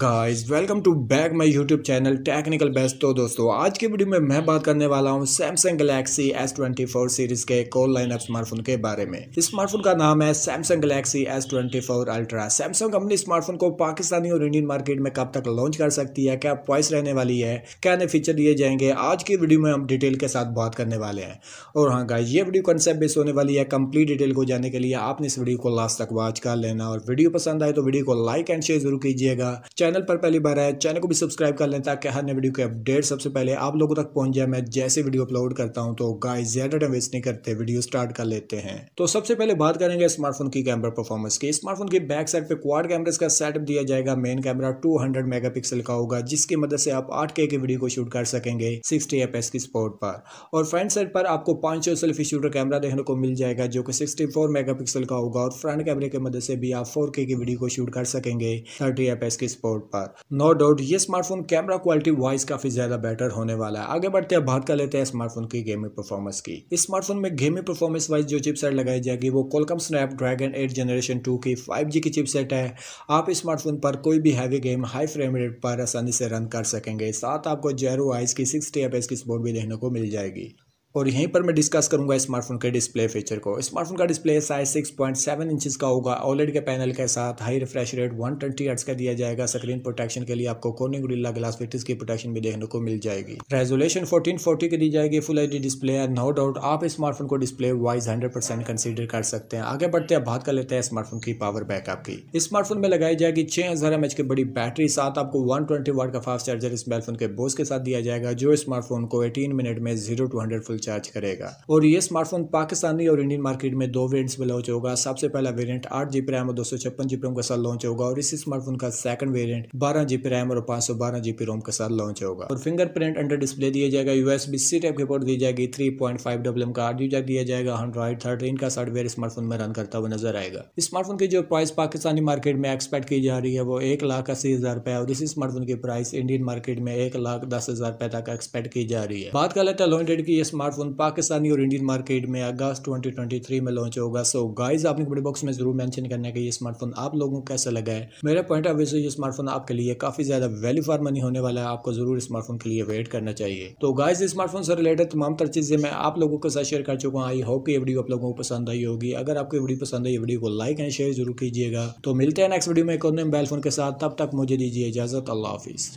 guys welcome to back my YouTube channel technical best तो दोस्तों आज के वीडियो में मैं बात करने वाला हूं सैमसंग गैलेक्सी S24 सीरीज के कॉल लाइन स्मार्टफोन के बारे में स्मार्टफोन का नाम है Samsung Galaxy S24 ultra Samsung अपनी स्मार्टफोन को पाकिस्तानी और इंडियन मार्केट में कब तक लॉन्च कर सकती है क्या प्वाइस रहने वाली है क्या नए फीचर दिए जाएंगे आज की वीडियो में हम डिटेल के साथ बात करने वाले हैं और हाँ गाइज ये वीडियो कॉन्सेप्ट बेस होने वाली है कंप्लीट डिटेल को जाने के लिए आपने इस वीडियो को लास्ट तक वॉच कर लेना और वीडियो पसंद आए तो वीडियो को लाइक एंड शेयर जरूर कीजिएगा चैनल पर पहली बार आया चैनल को भी सब्सक्राइब कर लें ताकि हर नए वीडियो के अपडेट सबसे पहले आप लोगों तक पहुंच जाए मैं जैसे वीडियो अपलोड करता हूं तो गाय ज़्यादा टाइम वेस्ट नहीं करते वीडियो स्टार्ट कर लेते हैं तो सबसे पहले बात करेंगे स्मार्टफोन की कैमरा परफॉर्मेंस की स्मार्टफोन की बैक साइड पर क्वार कैमरे का सेटअप दिया जाएगा मेन कैमरा टू हंड्रेड का होगा जिसकी मदद से आप आठ के वीडियो को शूट कर सकेंगे सिक्सटी एफ की स्पोर्ट पर और फ्रंट साइड पर आपको पांच सेल्फी शूटर कैमरा देखने को मिल जाएगा जो कि सिक्सटी फोर मेगापिक्सल का होगा और फ्रंट कैमरे की मदद से भी आप फोर के वीडियो को शूट कर सकेंगे थर्टी एफ इसके स्पोर्ट पर नो डाउट ये स्मार्टफोन कैमरा क्वालिटी वाइज काफी ज्यादा बेटर होने वाला है आगे बढ़ते हैं बात कर लेते हैं स्मार्टफोन की गेमिंग परफॉर्मेंस की इस स्मार्टफोन में गेमिंग परफॉर्मेंस वाइज जो चिपसेट लगाई जाएगी वो Qualcomm Snapdragon eight generation two की फाइव की चिपसेट है आप स्मार्टफोन पर कोई भी heavy game high frame rate पर आसानी से रन कर सकेंगे साथ आपको जेरो आइस की सिक्सटी एफ की सपोर्ट भी देखने को मिल जाएगी और यहीं पर मैं डिस्कस करूंगा स्मार्टफोन के डिस्प्ले फीचर को स्मार्टफोन का display size 6.7 point seven inches का होगा ओलेड के पैनल के साथ हाई रिफ्रेश रेट 120 ट्वेंटी का दिया जाएगा स्क्रीन प्रोटेक्शन के लिए आपको कोने गुडिल्ला ग्लास फिटिस की प्रोटेक्शन भी देखने को मिल जाएगी रेजोलेशन फोर्टीन फोर्टी की दी जाएगी फुल एच डिस्प्ले है नो डाउट आप स्मार्टफोन को display wise hundred percent consider कर सकते हैं आगे बढ़ते हैं बात कर लेते हैं स्मार्टफोन की पावर बैकअप की स्मार्टफोन में लगाई जाएगी छह हज़ार की बड़ी बैटरी साथ आपको वन ट्वेंटी का फास्ट चार्जर स्मार्टफोन के बोस के साथ दिया जाएगा जो स्मार्टफोन को एटीन मिनट में zero to hundred full charge करेगा और ये स्मार्टफोन पाकिस्तानी और इंडियन मार्केट में दो वेरियंट्स में लॉन्च होगा सबसे पहला वेरियंट आठ जीबी रैम और दो सौ छप्पन जीबी रोम के साथ लॉन्च होगा और इसी स्मार्टफोन का सेकंड वेरियंट बारह जीबी रैम और पांच सौ बारह जीबी रोम के साथ लॉन्च होगा और फिंगरप्रिंट अंडर डिस्प्ले दिया जाएगा यूएसबी सी टाइप की पोर्ट दी जाएगी थ्री पॉइंट फाइव डब्लू का आठ जैक दिया जाएगा हंड्रॉइड थर्टीन का सॉफ्टवेयर स्मार्टफोन में रन करता हुआ नजर आएगा स्मार्टफोन की जो प्राइस पाकिस्तानी मार्केट में एक्सपेक्ट की जा रही है वो एक लाख अस्सी हजार रुपए और इसी स्मार्टफोन की प्राइस इंडियन मार्केट में एक लाख दस हजार रुपए तक एक्सपेक्ट की जा रही है बात कर लेते हैं लॉन्टेड की स्मार्ट स्मार्टफोन पाकिस्तानी और इंडियन मार्केट में अगस्त 2023 में लॉन्च होगा सो गाइस आपने बड़े बॉक्स में जरूर मेंशन करना है कि ये स्मार्टफोन आप लोगों को कैसा लगा है मेरा पॉइंट ऑफ व्यू से ये स्मार्टफोन आपके लिए काफी ज्यादा वैल्यू फॉर मनी होने वाला है आपको जरूर स्मार्टफोन के लिए वेट करना चाहिए तो गाइज स्मार्टफोन से रिलेटेड तमाम तरह चीजें मैं आप लोगों के साथ शेयर कर चुका हूँ आई होप ये वीडियो आप लोगों को पसंद आई होगी अगर आपको वीडियो पसंद आई वीडियो को लाइक एंड शेयर जरूर कीजिएगा तो मिलते हैं नेक्स्ट वीडियो में एक और मोबाइल फोन के साथ तब तक मुझे दीजिए इजाजत अल्लाह हाफिज़